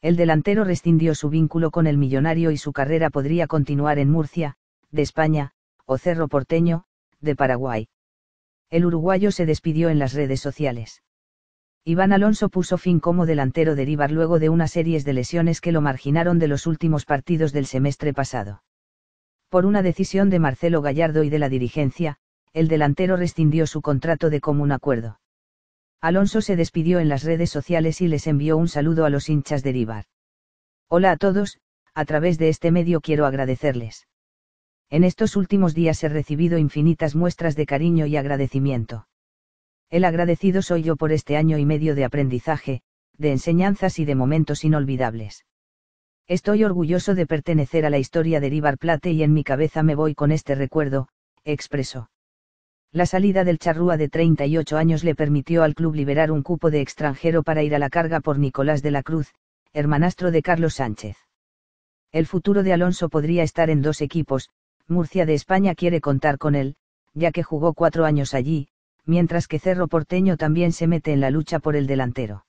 El delantero rescindió su vínculo con el millonario y su carrera podría continuar en Murcia, de España, o Cerro Porteño, de Paraguay. El uruguayo se despidió en las redes sociales. Iván Alonso puso fin como delantero de luego de una serie de lesiones que lo marginaron de los últimos partidos del semestre pasado. Por una decisión de Marcelo Gallardo y de la dirigencia, el delantero rescindió su contrato de común acuerdo. Alonso se despidió en las redes sociales y les envió un saludo a los hinchas de Ribar. Hola a todos, a través de este medio quiero agradecerles. En estos últimos días he recibido infinitas muestras de cariño y agradecimiento. El agradecido soy yo por este año y medio de aprendizaje, de enseñanzas y de momentos inolvidables. Estoy orgulloso de pertenecer a la historia de Ribar Plate y en mi cabeza me voy con este recuerdo, expresó. La salida del charrúa de 38 años le permitió al club liberar un cupo de extranjero para ir a la carga por Nicolás de la Cruz, hermanastro de Carlos Sánchez. El futuro de Alonso podría estar en dos equipos, Murcia de España quiere contar con él, ya que jugó cuatro años allí, mientras que Cerro Porteño también se mete en la lucha por el delantero.